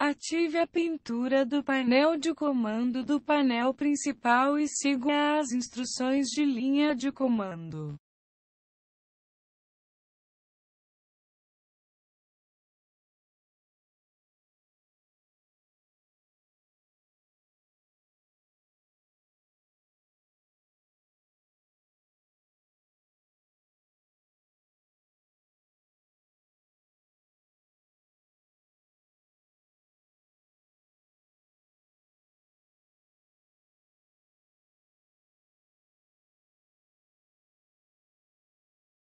Ative a pintura do painel de comando do painel principal e siga as instruções de linha de comando.